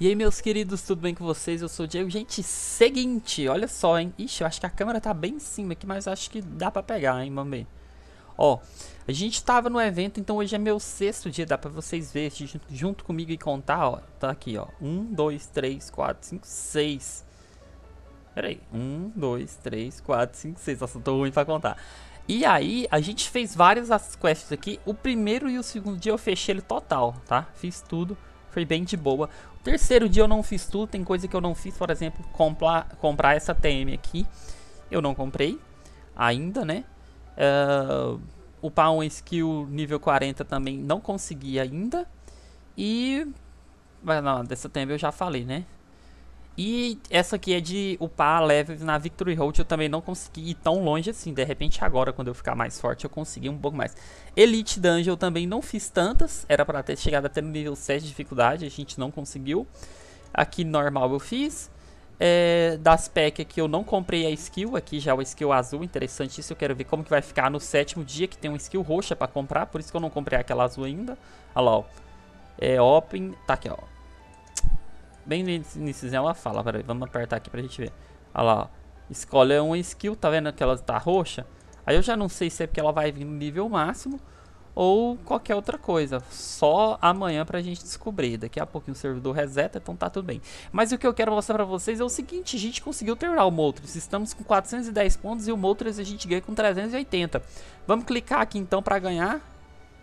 E aí, meus queridos, tudo bem com vocês? Eu sou o Diego. Gente, seguinte, olha só, hein? Ixi, eu acho que a câmera tá bem em cima aqui, mas acho que dá pra pegar, hein, mamê? Ó, a gente tava no evento, então hoje é meu sexto dia, dá pra vocês verem junto comigo e contar, ó. Tá aqui, ó. Um, dois, três, quatro, cinco, seis. Pera aí. Um, dois, três, quatro, cinco, seis. Nossa, tô ruim pra contar. E aí, a gente fez várias as quests aqui. O primeiro e o segundo dia eu fechei ele total, tá? Fiz tudo. Foi bem de boa. Terceiro dia eu não fiz tudo, tem coisa que eu não fiz, por exemplo, comprar, comprar essa TM aqui. Eu não comprei ainda, né? Uh, upar um skill nível 40 também não consegui ainda. E... Mas não, dessa TM eu já falei, né? E essa aqui é de upar levels na Victory Road, eu também não consegui ir tão longe assim, de repente agora quando eu ficar mais forte eu consegui um pouco mais. Elite Dungeon eu também não fiz tantas, era para ter chegado até no nível 7 de dificuldade, a gente não conseguiu. Aqui normal eu fiz. É, das packs aqui eu não comprei a skill, aqui já é o skill azul, interessante isso, eu quero ver como que vai ficar no sétimo dia que tem uma skill roxa para comprar, por isso que eu não comprei aquela azul ainda. Olha lá, ó. É open, tá aqui ó, bem no início ela fala, peraí, vamos apertar aqui pra gente ver. Olha lá, ó. escolhe uma skill, tá vendo que ela tá roxa? Aí eu já não sei se é porque ela vai vir no nível máximo ou qualquer outra coisa. Só amanhã pra gente descobrir. Daqui a pouquinho o servidor reseta, então tá tudo bem. Mas o que eu quero mostrar pra vocês é o seguinte, a gente conseguiu terminar o Moltres. Estamos com 410 pontos e o Moltres a gente ganha com 380. Vamos clicar aqui então pra ganhar.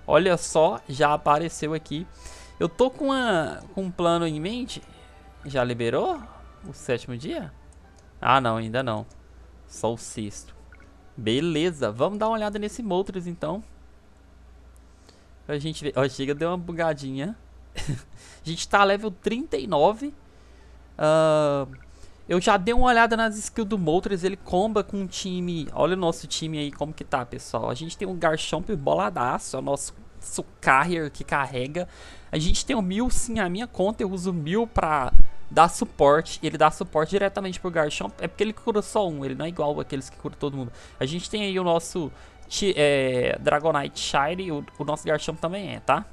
Olha só, já apareceu aqui. Eu tô com, uma, com um plano em mente já liberou o sétimo dia? Ah, não, ainda não. Só o sexto. Beleza, vamos dar uma olhada nesse Moltres, então. Pra gente ver. Ó, chega, deu uma bugadinha. a gente tá level 39. Uh, ah, eu já dei uma olhada nas skills do Moltres. Ele comba com um time. Olha o nosso time aí, como que tá, pessoal. A gente tem um Garchomp boladaço. É o nosso nosso carrier que carrega. A gente tem o mil, sim, a minha conta eu uso mil pra dar suporte. Ele dá suporte diretamente pro Garchomp. É porque ele cura só um, ele não é igual aqueles que cura todo mundo. A gente tem aí o nosso é, Dragonite Shine, o, o nosso Garchomp também é, tá?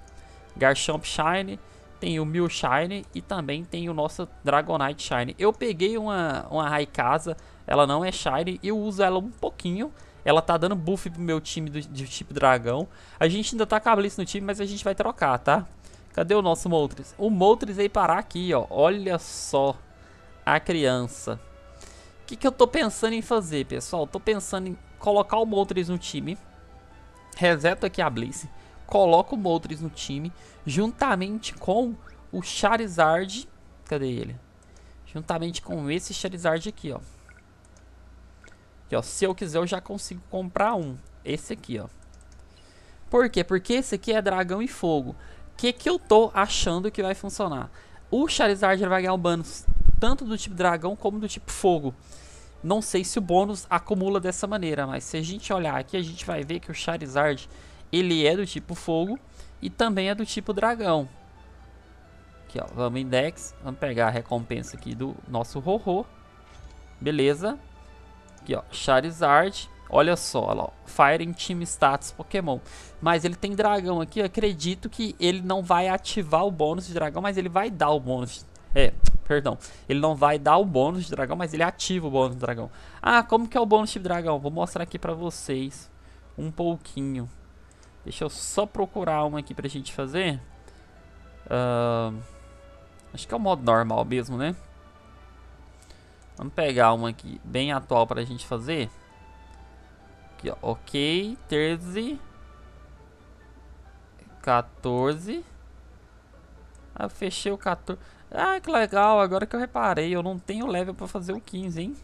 Garchomp Shine, tem o Mil Shine e também tem o nosso Dragonite Shine. Eu peguei uma, uma Raikasa, ela não é Shine, eu uso ela um pouquinho. Ela tá dando buff pro meu time do, de tipo dragão. A gente ainda tá com a Blitz no time, mas a gente vai trocar, tá? Cadê o nosso Moltres? O Moltres veio parar aqui, ó. Olha só a criança. O que, que eu tô pensando em fazer, pessoal? Tô pensando em colocar o Moltres no time. Reseto aqui a Blitz. Coloco o Moltres no time. Juntamente com o Charizard. Cadê ele? Juntamente com esse Charizard aqui, ó. Aqui, ó. Se eu quiser, eu já consigo comprar um. Esse aqui, ó. Por quê? Porque esse aqui é dragão e fogo. O que, que eu tô achando que vai funcionar? O Charizard vai ganhar o bônus tanto do tipo dragão como do tipo fogo. Não sei se o bônus acumula dessa maneira, mas se a gente olhar aqui, a gente vai ver que o Charizard ele é do tipo fogo e também é do tipo dragão. Aqui, ó, vamos index, vamos pegar a recompensa aqui do nosso Rorô. Beleza. Aqui, ó, Charizard. Olha só, Fire em Team Status Pokémon. Mas ele tem dragão aqui, acredito que ele não vai ativar o bônus de dragão, mas ele vai dar o bônus. É, perdão. Ele não vai dar o bônus de dragão, mas ele ativa o bônus de dragão. Ah, como que é o bônus de dragão? Vou mostrar aqui pra vocês um pouquinho. Deixa eu só procurar uma aqui pra gente fazer. Uh, acho que é o modo normal mesmo, né? Vamos pegar uma aqui bem atual pra gente fazer. Aqui, ó. Ok, 13. 14. Ah, fechei o 14. Ah, que legal. Agora que eu reparei, eu não tenho level pra fazer o 15, hein?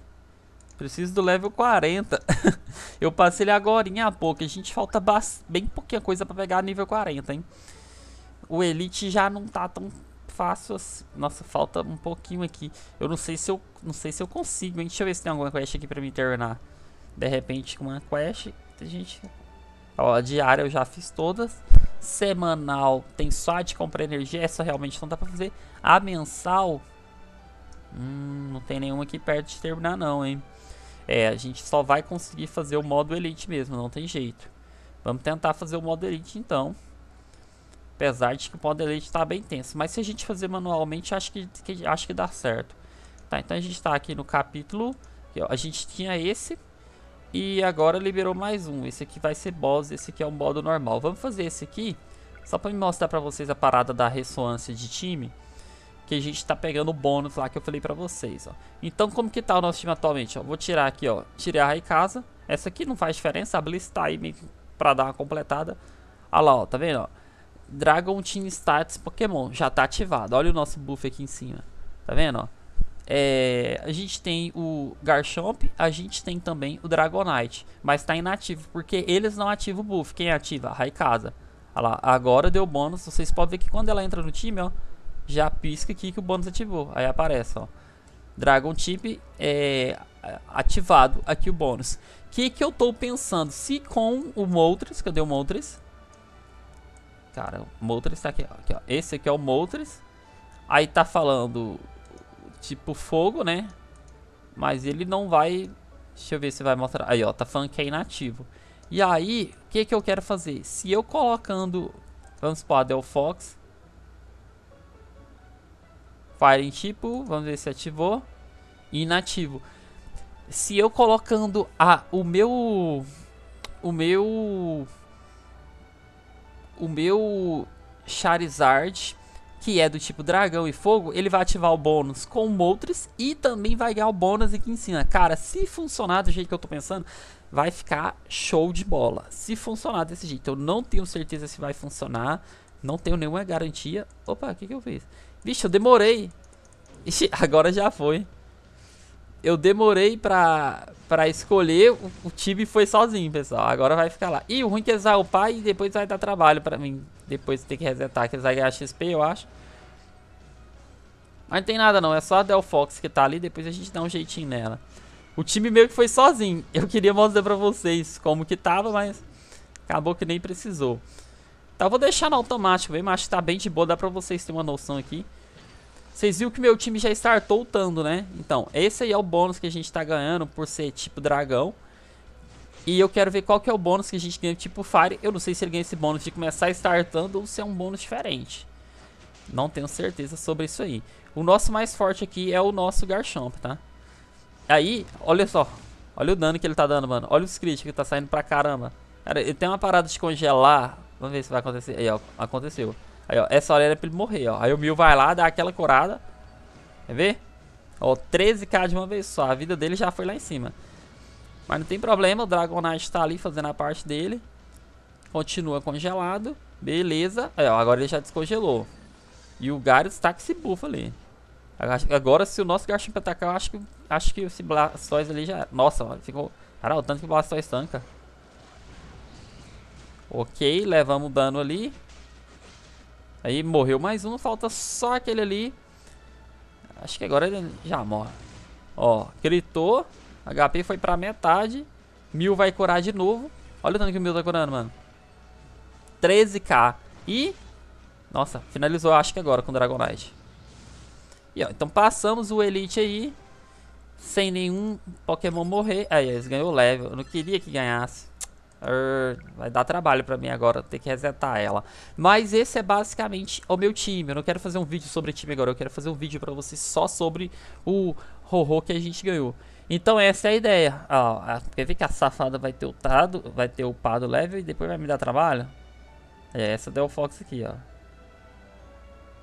Preciso do level 40. eu passei ele agora há pouco. A gente falta bem pouquinha coisa pra pegar nível 40, hein? O Elite já não tá tão fácil. Nossa, falta um pouquinho aqui. Eu não sei se eu, não sei se eu consigo, hein? Deixa eu ver se tem alguma quest aqui pra me terminar. De repente, com uma quest. A gente... Ó, diária eu já fiz todas. Semanal tem só a de comprar energia. Essa realmente não dá pra fazer. A mensal... Hum, não tem nenhuma aqui perto de terminar não, hein? É, a gente só vai conseguir fazer o modo Elite mesmo, não tem jeito. Vamos tentar fazer o modo Elite então. Apesar de que o poder delay está bem tenso. Mas se a gente fazer manualmente, acho que, que, acho que dá certo. Tá, então a gente está aqui no capítulo. a gente tinha esse. E agora liberou mais um. Esse aqui vai ser boss, esse aqui é um modo normal. Vamos fazer esse aqui. Só para mostrar para vocês a parada da ressonância de time. Que a gente está pegando o bônus lá que eu falei para vocês, ó. Então como que tá o nosso time atualmente, ó? Vou tirar aqui, ó. Tirei a Raikasa. Essa aqui não faz diferença. A Bliss tá aí pra para dar uma completada. Olha lá, ó. Tá vendo, ó? Dragon Team Stats Pokémon. Já tá ativado. Olha o nosso buff aqui em cima. Tá vendo, É, a gente tem o Garchomp, a gente tem também o Dragonite, mas tá inativo, porque eles não ativam o buff. Quem ativa? A Raikasa. Olha lá, agora deu bônus, vocês podem ver que quando ela entra no time, ó, já pisca aqui que o bônus ativou. Aí aparece, ó. Dragon Team é, ativado aqui o bônus. O que, que eu tô pensando? Se com o Moltres, cadê o Moltres? Cara, o Moltres tá aqui, aqui ó. Esse aqui é o Moltres. Aí tá falando tipo fogo, né? Mas ele não vai... Deixa eu ver se vai mostrar. Aí, ó, tá falando que é inativo. E aí, o que que eu quero fazer? Se eu colocando, vamos supor, Adel Fox. Fire em tipo, vamos ver se ativou. Inativo. Se eu colocando a, o meu... O meu o meu Charizard, que é do tipo dragão e fogo, ele vai ativar o bônus com o Moltres e também vai ganhar o bônus aqui em cima. Cara, se funcionar do jeito que eu tô pensando, vai ficar show de bola. Se funcionar desse jeito, eu não tenho certeza se vai funcionar, não tenho nenhuma garantia. Opa, o que, que eu fiz? Vixe, eu demorei. Ixi, agora já foi eu demorei pra, pra escolher, o, o, time foi sozinho, pessoal. Agora vai ficar lá. E o ruim é que eles vão upar e depois vai dar trabalho pra mim. Depois ter que resetar, que eles vão ganhar XP, eu acho. Mas não tem nada não, é só a Del Fox que tá ali, depois a gente dá um jeitinho nela. O time meio que foi sozinho. Eu queria mostrar pra vocês como que tava, mas acabou que nem precisou. Tá, eu vou deixar no automático, bem, mas acho que tá bem de boa, dá pra vocês terem uma noção aqui. Vocês viram que meu time já startou voltando, né? Então, esse aí é o bônus que a gente tá ganhando por ser tipo dragão. E eu quero ver qual que é o bônus que a gente ganha tipo Fire. Eu não sei se ele ganha esse bônus de começar startando ou se é um bônus diferente. Não tenho certeza sobre isso aí. O nosso mais forte aqui é o nosso Garchomp, tá? Aí, olha só. Olha o dano que ele tá dando, mano. Olha os críticos que tá saindo pra caramba. Cara, ele tem uma parada de congelar. Vamos ver se vai acontecer. Aí, ó. Aconteceu. Aí, ó, essa hora era é pra ele morrer, ó. Aí o Mil vai lá, dá aquela curada. Quer ver? Ó, 13k de uma vez só. A vida dele já foi lá em cima. Mas não tem problema, o Dragonite tá ali fazendo a parte dele. Continua congelado. Beleza. Aí, ó, agora ele já descongelou. E o Garus tá com esse buff ali. Agora, se o nosso Garchomp atacar, eu acho que, acho que esse Blastoise ali já... Nossa, mano, ficou... Caralho, o tanto que o Blastoise tanca. Ok, levamos dano ali. Aí morreu mais um, falta só aquele ali. Acho que agora ele já morre. Ó, gritou. HP foi pra metade. Mil vai curar de novo. Olha o tanto que o Mil tá curando, mano. 13k. E... Nossa, finalizou acho que agora com Dragonite. E ó, então passamos o Elite aí. Sem nenhum Pokémon morrer. Aí, eles ganhou level. Eu não queria que ganhasse vai dar trabalho pra mim agora ter que resetar ela. Mas esse é basicamente o meu time. Eu não quero fazer um vídeo sobre time agora, eu quero fazer um vídeo pra vocês só sobre o horror que a gente ganhou. Então essa é a ideia. ah, quer ver que a safada vai ter upado, vai ter upado level e depois vai me dar trabalho? É, essa Del o Fox aqui, ó.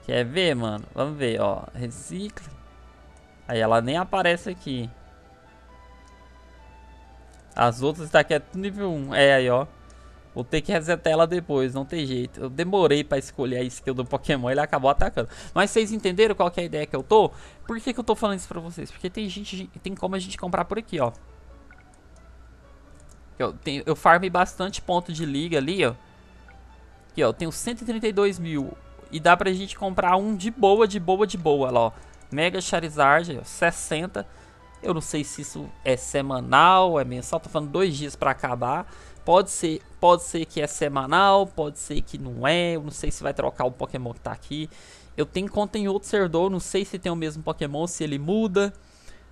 Quer ver, mano? Vamos ver, ó. Recicle. Aí ela nem aparece aqui. As outras está aqui é tudo nível 1. É aí, ó. Vou ter que resetar ela depois, não tem jeito. Eu demorei pra escolher a skill do Pokémon, ele acabou atacando. Mas vocês entenderam qual que é a ideia que eu tô? Por que que eu tô falando isso pra vocês? Porque tem gente, tem como a gente comprar por aqui, ó. Eu, tenho, eu farmei bastante ponto de liga ali, ó. Aqui, ó, eu tenho 132 mil. E dá pra gente comprar um de boa, de boa, de boa, lá, ó. Mega Charizard, ó, 60. Eu não sei se isso é semanal, é mensal, tô falando dois dias para acabar. Pode ser, pode ser que é semanal, pode ser que não é. Eu não sei se vai trocar o Pokémon que tá aqui. Eu tenho conta em outro servidor, não sei se tem o mesmo Pokémon, se ele muda.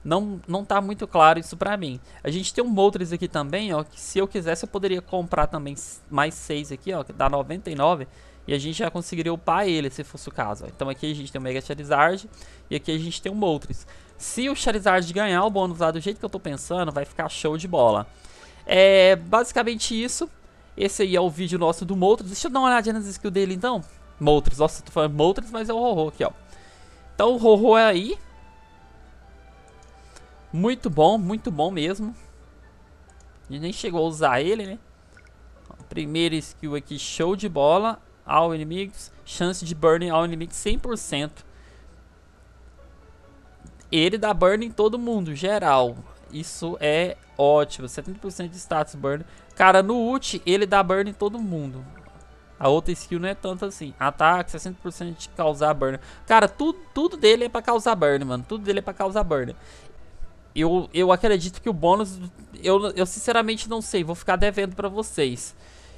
Não, não tá muito claro isso pra mim. A gente tem um Moltres aqui também, ó, que se eu quisesse eu poderia comprar também mais seis aqui, ó, que dá 99. E a gente já conseguiria upar ele, se fosse o caso. Ó. Então aqui a gente tem o Mega Charizard e aqui a gente tem o Moltres. Se o Charizard ganhar o bônus lá do jeito que eu tô pensando, vai ficar show de bola. É basicamente isso. Esse aí é o vídeo nosso do Moltres. Deixa eu dar uma olhadinha nas skills dele então. Moltres, nossa, tô falando Moltres, mas é o Rorô aqui, ó. Então o Rorô é aí. Muito bom, muito bom mesmo. A gente nem chegou a usar ele, né? Primeira skill aqui, show de bola. Ao inimigos, chance de burning ao inimigo 100% ele dá burn em todo mundo, geral. Isso é ótimo. 70% de status burn. Cara, no ult, ele dá burn em todo mundo. A outra skill não é tanto assim. Ataque, 60% de causar burn. Cara, tudo, tudo dele é pra causar burn, mano. Tudo dele é pra causar burn. Eu, eu acredito que o bônus... Eu, eu sinceramente não sei. Vou ficar devendo pra vocês.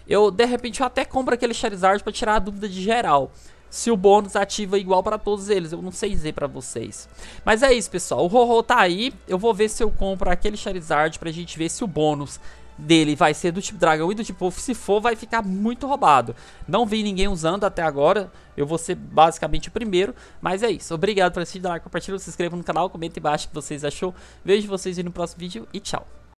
Eu, de repente, eu até compro aquele Charizard pra tirar a dúvida de geral se o bônus ativa igual para todos eles. Eu não sei dizer para vocês. Mas é isso, pessoal. O Roho tá aí. Eu vou ver se eu compro aquele Charizard pra gente ver se o bônus dele vai ser do tipo dragão e do tipo se for vai ficar muito roubado. Não vi ninguém usando até agora. Eu vou ser basicamente o primeiro, mas é isso. Obrigado por assistir, dar like, compartilhar, se inscreva no canal, comenta embaixo o que vocês achou. Vejo vocês no próximo vídeo e tchau.